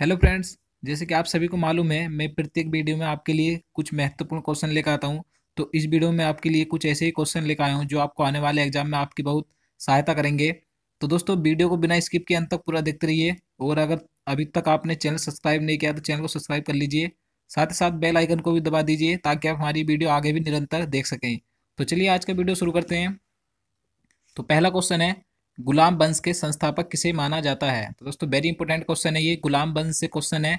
hello friends जैसे कि आप सभी को मालूम है मैं प्रत्येक वीडियो में आपके लिए कुछ महत्वपूर्ण क्वेश्चन लेकर आता हूँ तो इस वीडियो में आपके लिए कुछ ऐसे ही क्वेश्चन लेकर आया हूँ जो आपको आने वाले एग्जाम में आपकी बहुत सहायता करेंगे तो दोस्तों वीडियो को बिना स्किप के अंत तक पूरा देखते रहिए और अगर अभी तक आपने चैनल सब्सक्राइब नहीं किया तो चैनल को सब्सक्राइब कर लीजिए साथ ही साथ बेल आइकन को भी दबा दीजिए ताकि आप हमारी वीडियो आगे भी निरंतर देख सकें तो चलिए आज का वीडियो शुरू करते हैं तो पहला क्वेश्चन है गुलाम वंश के संस्थापक किसे माना जाता है तो दोस्तों वेरी इंपॉर्टेंट क्वेश्चन है ये गुलाम वंश से क्वेश्चन है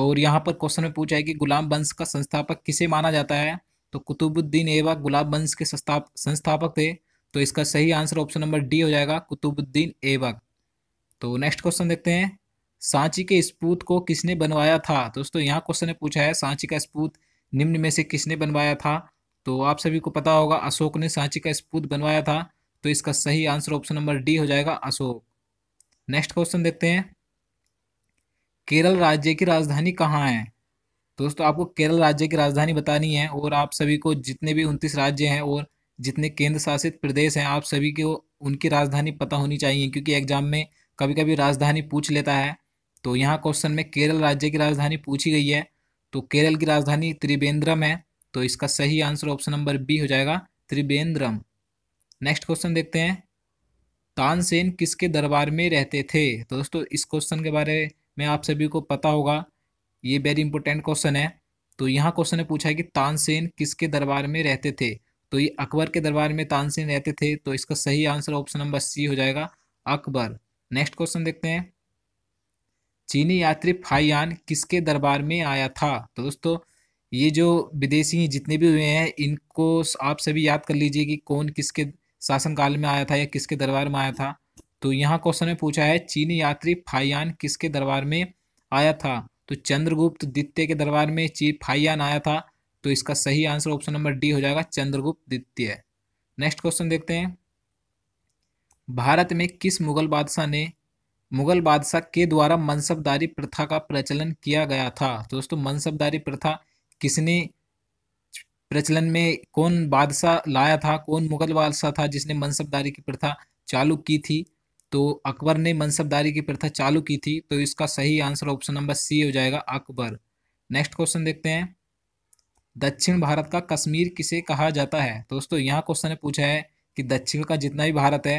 और यहाँ पर क्वेश्चन में पूछा है कि गुलाम वंश का संस्थापक किसे माना जाता है तो कुतुबुद्दीन एवा गुलाम वंश के संस्थापक थे तो इसका सही आंसर ऑप्शन नंबर डी हो जाएगा कुतुबुद्दीन एवक तो नेक्स्ट क्वेश्चन देखते हैं सांची के स्पूत को किसने बनवाया था दोस्तों यहाँ क्वेश्चन ने पूछा है सांची का स्पूत निम्न में से किसने बनवाया था तो आप सभी को पता होगा अशोक ने सांची का स्पूत बनवाया था तो इसका सही आंसर ऑप्शन नंबर डी हो जाएगा अशोक नेक्स्ट क्वेश्चन देखते हैं केरल राज्य की राजधानी कहाँ है दोस्तों आपको केरल राज्य की राजधानी बतानी है और आप सभी को जितने भी उनतीस राज्य हैं और जितने केंद्र शासित प्रदेश हैं आप सभी को उनकी राजधानी पता होनी चाहिए क्योंकि एग्जाम में कभी कभी राजधानी पूछ लेता है तो यहाँ क्वेश्चन में केरल राज्य की राजधानी पूछी गई है तो केरल की राजधानी त्रिवेंद्रम है तो इसका सही आंसर ऑप्शन नंबर बी हो जाएगा त्रिवेंद्रम नेक्स्ट क्वेश्चन देखते हैं तानसेन किसके दरबार में रहते थे तो दोस्तों इस क्वेश्चन के बारे में आप सभी को पता होगा ये वेरी इंपॉर्टेंट क्वेश्चन है तो यहाँ क्वेश्चन ने पूछा है कि तानसेन किसके दरबार में रहते थे तो ये अकबर के दरबार में तानसेन रहते थे तो इसका सही आंसर ऑप्शन नंबर सी हो जाएगा अकबर नेक्स्ट क्वेश्चन देखते हैं चीनी यात्री फाइयान किसके दरबार में आया था तो दोस्तों ये जो विदेशी जितने भी हुए हैं इनको आप सभी याद कर लीजिए कि कौन किसके शासनकाल में आया था या किसके दरबार में आया था तो यहाँ क्वेश्चन में पूछा है चीनी यात्री फाइयान किसके दरबार में आया था तो चंद्रगुप्त द्वितीय के दरबार में ची फाइयान आया था तो इसका सही आंसर ऑप्शन नंबर डी हो जाएगा चंद्रगुप्त द्वितीय नेक्स्ट क्वेश्चन देखते हैं भारत में किस मुगल बादशाह ने मुगल बादशाह के द्वारा मनसबदारी प्रथा का प्रचलन किया गया था तो दोस्तों मनसबदारी प्रथा किसने प्रचलन में कौन बादशाह लाया था कौन मुगल बादशाह था जिसने मनसबदारी की प्रथा चालू की थी तो अकबर ने मनसबदारी की प्रथा चालू की थी तो इसका सही आंसर ऑप्शन नंबर सी हो जाएगा अकबर नेक्स्ट क्वेश्चन देखते हैं दक्षिण भारत का कश्मीर किसे कहा जाता है दोस्तों यहाँ क्वेश्चन ने पूछा है कि दक्षिण का जितना भी भारत है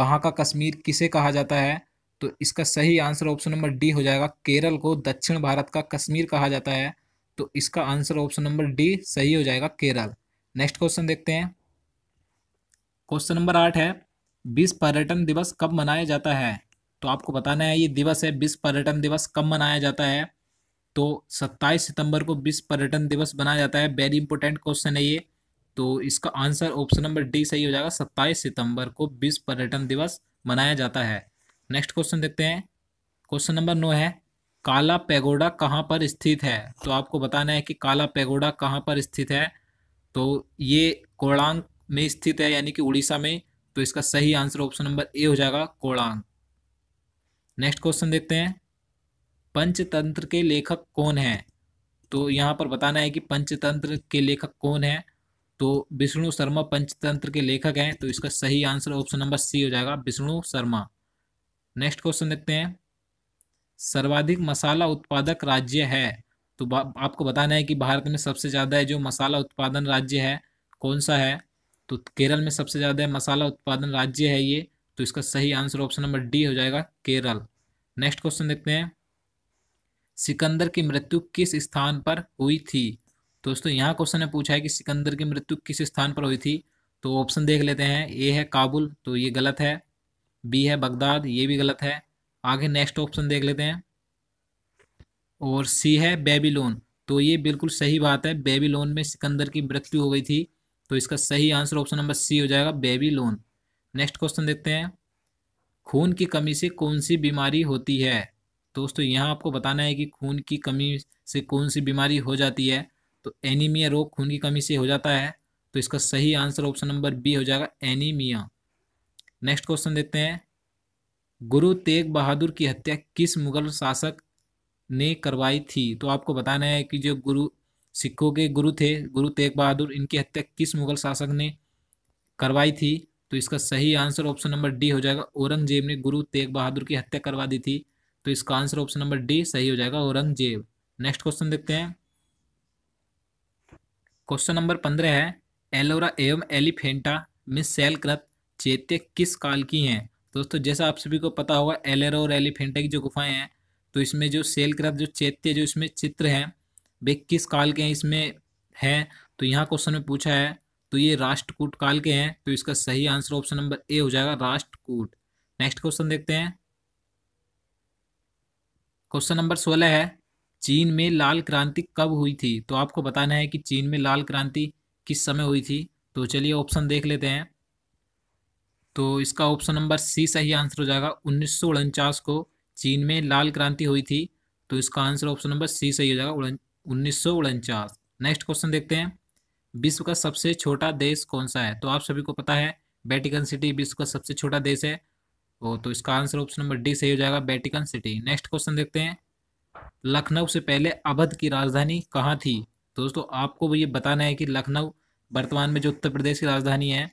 वहाँ का कश्मीर किसे कहा जाता है तो इसका सही आंसर ऑप्शन नंबर डी हो जाएगा केरल को दक्षिण भारत का कश्मीर कहा जाता है तो इसका आंसर ऑप्शन नंबर डी सही हो जाएगा केरल नेक्स्ट क्वेश्चन देखते हैं क्वेश्चन नंबर आठ है विश्व पर्यटन दिवस कब मनाया जाता है तो आपको बताना है ये दिवस है विश्व पर्यटन दिवस कब मनाया जाता है तो 27 सितंबर को विश्व पर्यटन दिवस मनाया जाता है वेरी इंपॉर्टेंट क्वेश्चन है ये तो इसका आंसर ऑप्शन नंबर डी सही हो जाएगा 27 सितंबर को विश्व पर्यटन दिवस मनाया जाता है नेक्स्ट क्वेश्चन देखते हैं क्वेश्चन नंबर नौ है काला पैगोडा कहाँ पर स्थित है तो आपको बताना है कि काला पैगोडा कहाँ पर स्थित है तो ये कोड़ांग में स्थित है यानी कि उड़ीसा में तो इसका सही आंसर ऑप्शन नंबर ए हो जाएगा कोड़ांग नेक्स्ट क्वेश्चन देखते हैं पंचतंत्र के लेखक कौन है तो यहाँ पर बताना है कि पंचतंत्र के लेखक कौन है तो विष्णु शर्मा पंचतंत्र के लेखक हैं तो इसका सही आंसर ऑप्शन नंबर सी हो जाएगा विष्णु शर्मा नेक्स्ट क्वेश्चन देखते हैं सर्वाधिक मसाला उत्पादक राज्य है तो आपको बताना है कि भारत में सबसे ज़्यादा जो मसाला उत्पादन राज्य है कौन सा है तो केरल में सबसे ज़्यादा मसाला उत्पादन राज्य है ये तो इसका सही आंसर ऑप्शन नंबर डी हो जाएगा केरल नेक्स्ट क्वेश्चन देखते हैं सिकंदर की मृत्यु किस स्थान पर हुई थी दोस्तों यहाँ क्वेश्चन ने पूछा है कि सिकंदर की मृत्यु किस स्थान पर हुई थी तो ऑप्शन देख लेते हैं ए है काबुल तो ये गलत है बी है बगदाद ये भी गलत है आगे नेक्स्ट ऑप्शन देख लेते हैं और सी है बेबीलोन तो ये बिल्कुल सही बात है बेबीलोन में सिकंदर की मृत्यु हो गई थी तो इसका सही आंसर ऑप्शन नंबर सी हो जाएगा बेबीलोन नेक्स्ट क्वेश्चन देखते हैं खून की कमी से कौन सी बीमारी होती है दोस्तों यहाँ आपको बताना है कि खून की कमी से कौन सी बीमारी हो जाती है तो एनीमिया रोग खून की कमी से हो जाता है तो इसका सही आंसर ऑप्शन नंबर बी हो जाएगा एनीमिया नेक्स्ट क्वेश्चन देखते हैं गुरु तेग बहादुर की हत्या किस मुगल शासक ने करवाई थी तो आपको बताना है कि जो गुरु सिखों के गुरु थे गुरु तेग बहादुर इनकी हत्या किस मुगल शासक ने करवाई थी तो इसका सही आंसर ऑप्शन नंबर डी हो जाएगा औरंगजेब ने गुरु तेग बहादुर की हत्या करवा दी थी तो इसका आंसर ऑप्शन नंबर डी सही हो जाएगा औरंगजेब नेक्स्ट क्वेश्चन देखते हैं क्वेश्चन नंबर पंद्रह है एलोरा एवं एलिफेंटा में सेल चेत्य किस काल की हैं दोस्तों जैसा आप सभी को पता होगा एलेरा और एलिफेंटा की जो गुफाएं हैं तो इसमें जो सेल जो चैत्य जो इसमें चित्र हैं वे किस काल के हैं इसमें हैं तो यहाँ क्वेश्चन में पूछा है तो ये राष्ट्रकूट काल के हैं तो इसका सही आंसर ऑप्शन नंबर ए हो जाएगा राष्ट्रकूट नेक्स्ट क्वेश्चन देखते हैं क्वेश्चन नंबर सोलह है चीन में लाल क्रांति कब हुई थी तो आपको बताना है कि चीन में लाल क्रांति किस समय हुई थी तो चलिए ऑप्शन देख लेते हैं तो इसका ऑप्शन नंबर सी सही आंसर हो जाएगा उन्नीस को चीन में लाल क्रांति हुई थी तो इसका आंसर ऑप्शन नंबर सी सही हो जाएगा उन्नीस नेक्स्ट क्वेश्चन देखते हैं विश्व का सबसे छोटा देश कौन सा है तो आप सभी को पता है वेटिकन सिटी विश्व का सबसे छोटा देश है ओ तो इसका आंसर ऑप्शन नंबर डी सही हो जाएगा बैटिकन सिटी नेक्स्ट क्वेश्चन देखते हैं लखनऊ से पहले अवध की राजधानी कहाँ थी दोस्तों आपको ये बताना है कि लखनऊ वर्तमान में जो उत्तर प्रदेश की राजधानी है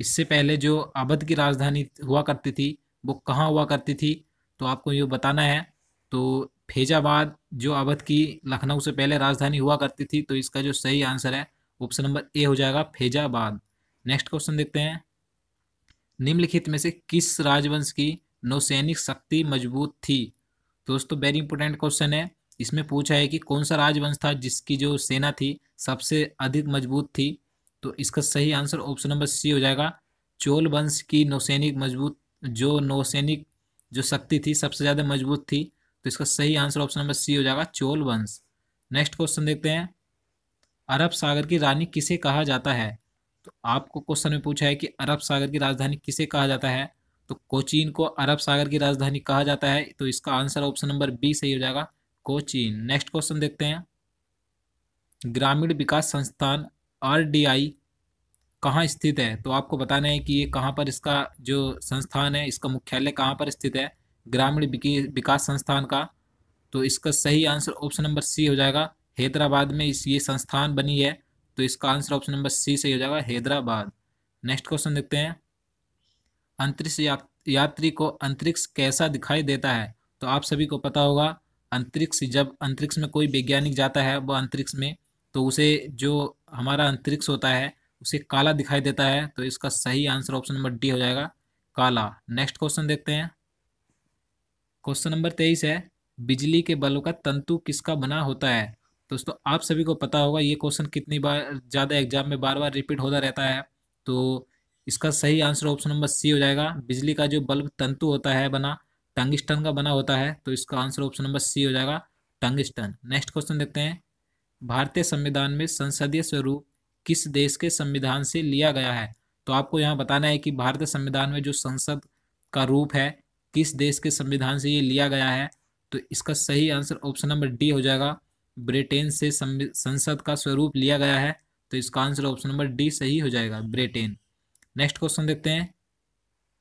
इससे पहले जो अवध की राजधानी हुआ करती थी वो कहाँ हुआ करती थी तो आपको ये बताना है तो फैजाबाद जो अवध की लखनऊ से पहले राजधानी हुआ करती थी तो इसका जो सही आंसर है ऑप्शन नंबर ए हो जाएगा फैजाबाद नेक्स्ट क्वेश्चन देखते हैं निम्नलिखित में से किस राजवंश की नौसैनिक शक्ति मजबूत थी दोस्तों वेरी इंपॉर्टेंट क्वेश्चन है इसमें पूछा है कि कौन सा राजवंश था जिसकी जो सेना थी सबसे अधिक मजबूत थी तो इसका सही आंसर ऑप्शन नंबर सी हो जाएगा चोल वंश की नौसैनिक मजबूत जो नौसैनिक जो शक्ति थी सबसे ज़्यादा मजबूत थी तो इसका सही आंसर ऑप्शन नंबर सी हो जाएगा चोल वंश नेक्स्ट क्वेश्चन देखते हैं अरब सागर की रानी किसे कहा जाता है तो आपको क्वेश्चन में पूछा है कि अरब सागर की राजधानी किसे कहा जाता है तो कोचीन को अरब सागर की राजधानी कहा जाता है तो इसका आंसर ऑप्शन नंबर बी सही हो जाएगा कोचीन नेक्स्ट क्वेश्चन देखते हैं ग्रामीण विकास संस्थान आर डी आई कहाँ स्थित है तो आपको बताना है कि ये कहाँ पर इसका जो संस्थान है इसका मुख्यालय कहाँ पर स्थित है ग्रामीण विकास संस्थान का तो इसका सही आंसर ऑप्शन नंबर सी हो जाएगा हैदराबाद में इस ये संस्थान बनी है तो इसका आंसर ऑप्शन नंबर सी सही हो जाएगा हैदराबाद नेक्स्ट क्वेश्चन देखते हैं अंतरिक्ष या, यात्री को अंतरिक्ष कैसा दिखाई देता है तो आप सभी को पता होगा अंतरिक्ष जब अंतरिक्ष में कोई वैज्ञानिक जाता है वह अंतरिक्ष में तो उसे जो हमारा अंतरिक्ष होता है उसे काला दिखाई देता है तो इसका सही आंसर ऑप्शन नंबर डी हो जाएगा काला नेक्स्ट क्वेश्चन देखते हैं क्वेश्चन नंबर तेईस है बिजली के बल्ब का तंतु किसका बना होता है दोस्तों आप सभी को पता होगा ये क्वेश्चन कितनी बार ज़्यादा एग्जाम में बार बार रिपीट होता रहता है तो इसका सही आंसर ऑप्शन नंबर सी हो जाएगा बिजली का जो बल्ब तंतु होता है बना टंगस्टन का बना होता है तो इसका आंसर ऑप्शन नंबर सी हो जाएगा टंगस्टन नेक्स्ट क्वेश्चन देखते हैं भारतीय संविधान में संसदीय स्वरूप किस देश के संविधान से लिया गया है तो आपको यहाँ बताना है कि भारतीय संविधान में जो संसद का रूप है किस देश के संविधान से ये लिया गया है तो इसका सही आंसर ऑप्शन नंबर डी हो जाएगा ब्रिटेन से संसद का स्वरूप लिया गया है तो इसका आंसर ऑप्शन नंबर डी सही हो जाएगा ब्रिटेन नेक्स्ट क्वेश्चन देखते हैं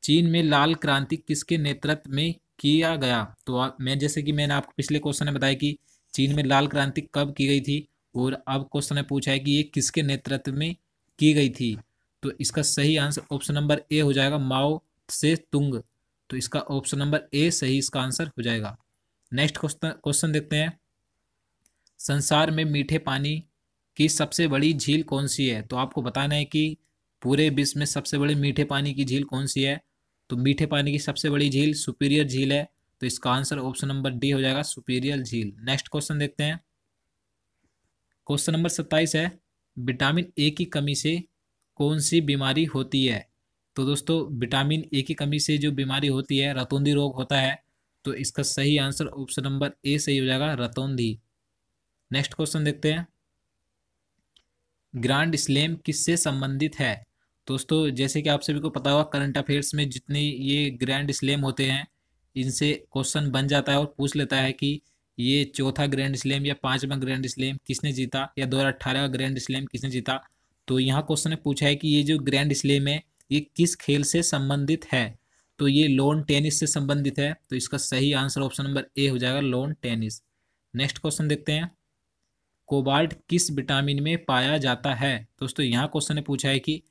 चीन में लाल क्रांति किसके नेतृत्व में किया गया तो मैं जैसे कि मैंने आपको पिछले क्वेश्चन में बताया कि चीन में लाल क्रांति कब की गई थी और अब क्वेश्चन है पूछा है कि ये किसके नेतृत्व में की गई थी तो इसका सही आंसर ऑप्शन नंबर ए हो जाएगा माओ से तुंग तो इसका ऑप्शन नंबर ए सही इसका आंसर हो जाएगा नेक्स्ट क्वेश्चन क्वेश्चन देखते हैं संसार में मीठे पानी की सबसे बड़ी झील कौन सी है तो आपको बताना है कि पूरे विश्व में सबसे बड़े मीठे पानी की झील कौन सी है तो मीठे पानी की सबसे बड़ी झील सुपीरियर झील है तो इसका आंसर ऑप्शन नंबर डी हो जाएगा सुपीरियल झील नेक्स्ट क्वेश्चन देखते हैं क्वेश्चन नंबर सत्ताईस है विटामिन ए की कमी से कौन सी बीमारी होती है तो दोस्तों विटामिन ए की कमी से जो बीमारी होती है रतौंधी रोग होता है तो इसका सही आंसर ऑप्शन नंबर ए सही हो जाएगा रतौंधी नेक्स्ट क्वेश्चन देखते हैं ग्रांड स्लेम किससे संबंधित है दोस्तों जैसे कि आप सभी को पता होगा करंट अफेयर्स में जितने ये ग्रैंड स्लेम होते हैं इनसे क्वेश्चन बन जाता है और पूछ लेता है कि ये चौथा ग्रैंड स्लैम या पांचवा ग्रैंड स्लैम किसने जीता या दो का ग्रैंड स्लैम किसने जीता तो यहाँ क्वेश्चन ने पूछा है कि ये जो ग्रैंड स्लैम है ये किस खेल से संबंधित है तो ये लॉन टेनिस से संबंधित है तो इसका सही आंसर ऑप्शन नंबर ए हो जाएगा लॉन टेनिस नेक्स्ट क्वेश्चन देखते हैं कोबाल्ट किस विटामिन में पाया जाता है दोस्तों यहाँ क्वेश्चन ने पूछा है कि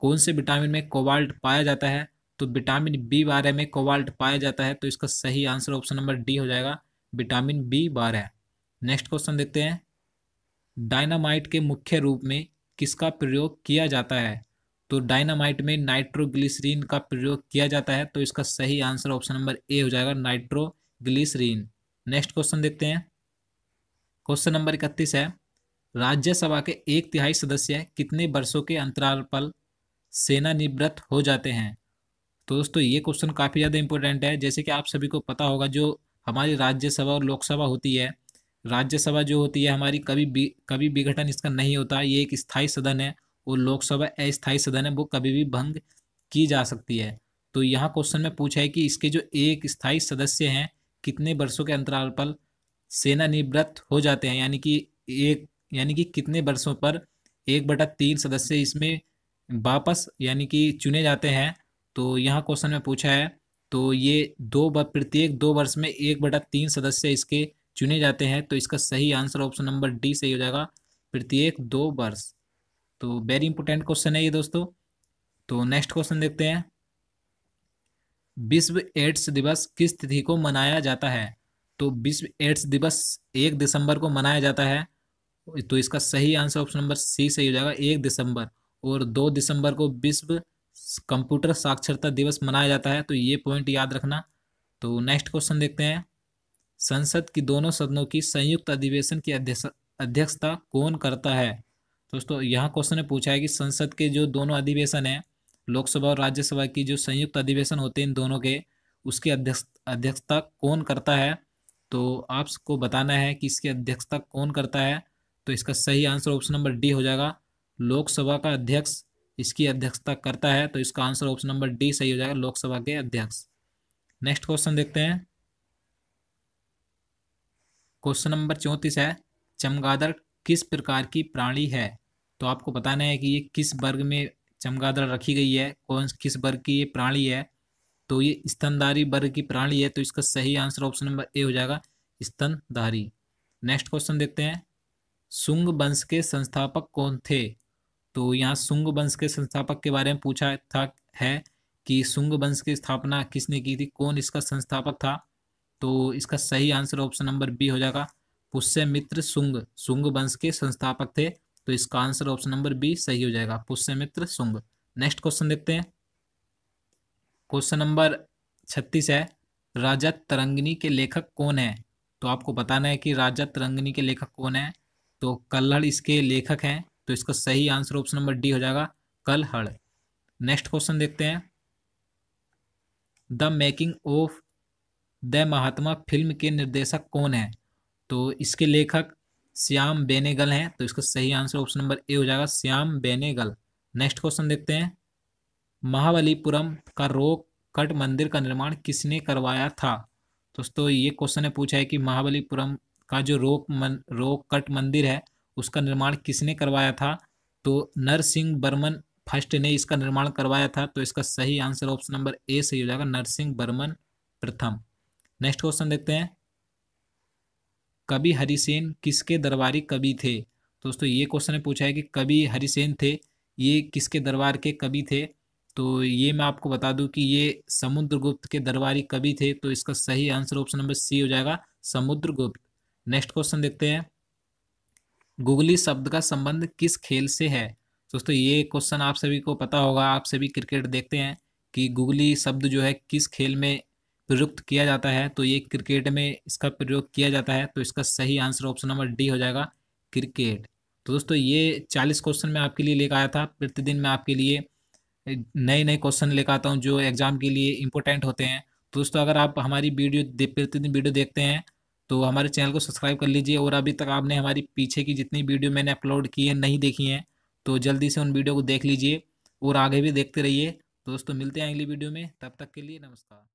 कौन से विटामिन में कोबाल्ट पाया जाता है तो विटामिन बी बारह में कोबाल्ट पाया जाता है तो इसका सही आंसर ऑप्शन नंबर डी हो जाएगा विटामिन बी बारह नेक्स्ट क्वेश्चन देखते हैं डायनामाइट के मुख्य रूप में किसका प्रयोग किया जाता है तो डायनामाइट में नाइट्रोग्लिसरीन का प्रयोग किया जाता है तो इसका सही आंसर ऑप्शन नंबर ए हो जाएगा नाइट्रोग्लिसरीन नेक्स्ट क्वेश्चन देखते हैं क्वेश्चन नंबर इकतीस है राज्यसभा के एक तिहाई सदस्य कितने वर्षों के अंतराल पर सेना निवृत्त हो जाते हैं तो दोस्तों ये क्वेश्चन काफ़ी ज़्यादा इंपॉर्टेंट है जैसे कि आप सभी को पता होगा जो हमारी राज्यसभा और लोकसभा होती है राज्यसभा जो होती है हमारी कभी भी कभी विघटन इसका नहीं होता ये एक स्थायी सदन है और लोकसभा अस्थायी सदन है वो कभी भी भंग की जा सकती है तो यहाँ क्वेश्चन में पूछा है कि इसके जो एक स्थायी सदस्य हैं कितने वर्षों के अंतराल पर सेनानिवृत्त हो जाते हैं यानी कि एक यानी कि कितने वर्षों पर एक बटा तीन सदस्य इसमें वापस यानी कि चुने जाते हैं तो यहाँ क्वेश्चन में पूछा है तो ये दो प्रत्येक दो वर्ष में एक बटा तीन सदस्य इसके चुने जाते हैं तो इसका सही आंसर ऑप्शन नंबर डी सही हो जाएगा प्रत्येक दो वर्ष तो वेरी इंपॉर्टेंट क्वेश्चन है ये दोस्तों तो नेक्स्ट क्वेश्चन देखते हैं विश्व एड्स दिवस किस तिथि को मनाया जाता है तो विश्व एड्स दिवस एक दिसंबर को मनाया जाता है तो इसका सही आंसर ऑप्शन नंबर सी सही हो जाएगा एक दिसंबर और दो दिसंबर को विश्व कंप्यूटर साक्षरता दिवस मनाया जाता है तो ये पॉइंट याद रखना तो नेक्स्ट क्वेश्चन देखते हैं संसद की दोनों सदनों की संयुक्त अधिवेशन की अध्यक्षता कौन करता है दोस्तों यहाँ क्वेश्चन ने पूछा है कि संसद के जो दोनों अधिवेशन हैं लोकसभा और राज्यसभा की जो संयुक्त अधिवेशन होते हैं इन दोनों के उसकी अध्यक्ष अध्यक्षता कौन करता है तो आपको बताना है कि इसकी अध्यक्षता कौन करता है तो इसका सही आंसर ऑप्शन नंबर डी हो जाएगा लोकसभा का अध्यक्ष इसकी अध्यक्षता करता है तो इसका आंसर ऑप्शन नंबर डी सही हो जाएगा लोकसभा के अध्यक्ष नेक्स्ट क्वेश्चन देखते हैं क्वेश्चन नंबर चौंतीस है चमगादड़ किस प्रकार की प्राणी है तो आपको बताना है कि ये किस वर्ग में चमगादड़ रखी गई है कौन किस वर्ग की ये प्राणी है तो ये स्तनधारी वर्ग की प्राणी है तो इसका सही आंसर ऑप्शन नंबर ए हो जाएगा स्तनधारी नेक्स्ट क्वेश्चन देखते हैं सुंग वंश के संस्थापक कौन थे तो यहाँ सुंग वंश के संस्थापक के बारे में पूछा था है कि सुंग वंश की स्थापना किसने की थी कौन इसका संस्थापक था तो इसका सही आंसर ऑप्शन नंबर बी हो जाएगा पुष्य मित्र सुंग सुंग वंश के संस्थापक थे तो इसका आंसर ऑप्शन नंबर बी सही हो जाएगा पुष्य मित्र सुंग नेक्स्ट क्वेश्चन देखते हैं क्वेश्चन नंबर छत्तीस है राजा तरंगनी के लेखक कौन है तो आपको बताना है कि राजा तरंगनी के लेखक कौन है तो कल्हड़ इसके लेखक हैं तो इसका सही आंसर ऑप्शन नंबर डी हो जाएगा कल हड़ नेक्स्ट क्वेश्चन देखते हैं the making of the Mahatma film के निर्देशक कौन है तो इसके लेखक श्याम बेनेगल हैं तो इसका सही आंसर ऑप्शन नंबर ए हो जाएगा श्याम बेनेगल नेक्स्ट क्वेश्चन देखते हैं महाबलीपुरम का रोक कट मंदिर का निर्माण किसने करवाया था दोस्तों ये क्वेश्चन है पूछा है कि महाबलीपुरम का जो रोक मन रोक कट मंदिर है उसका निर्माण किसने करवाया था तो नरसिंह बर्मन फर्स्ट ने इसका निर्माण करवाया था तो इसका सही आंसर ऑप्शन नंबर ए सही हो जाएगा नरसिंह बर्मन प्रथम नेक्स्ट क्वेश्चन देखते हैं कवि हरिसेन किसके दरबारी कवि थे दोस्तों ये क्वेश्चन पूछा है कि कवि हरिसेन थे ये किसके दरबार के कवि थे तो ये मैं आपको बता दूं कि ये समुद्रगुप्त के दरबारी कवि थे तो इसका सही आंसर ऑप्शन नंबर सी हो जाएगा समुद्रगुप्त नेक्स्ट क्वेश्चन देखते हैं गुगली शब्द का संबंध किस खेल से है दोस्तों ये क्वेश्चन आप सभी को पता होगा आप सभी क्रिकेट देखते हैं कि गुगली शब्द जो है किस खेल में प्रयुक्त किया जाता है तो ये क्रिकेट में इसका प्रयोग किया जाता है तो इसका सही आंसर ऑप्शन नंबर डी हो जाएगा क्रिकेट तो दोस्तों ये चालीस क्वेश्चन मैं आपके लिए लेकर आया था प्रतिदिन मैं आपके लिए नए नए क्वेश्चन लेकर आता हूँ जो एग्ज़ाम के लिए इंपॉर्टेंट होते हैं तो दोस्तों अगर आप हमारी वीडियो प्रतिदिन वीडियो देखते हैं तो हमारे चैनल को सब्सक्राइब कर लीजिए और अभी तक आपने हमारी पीछे की जितनी वीडियो मैंने अपलोड की है नहीं देखी हैं तो जल्दी से उन वीडियो को देख लीजिए और आगे भी देखते रहिए दोस्तों मिलते हैं अगली वीडियो में तब तक के लिए नमस्कार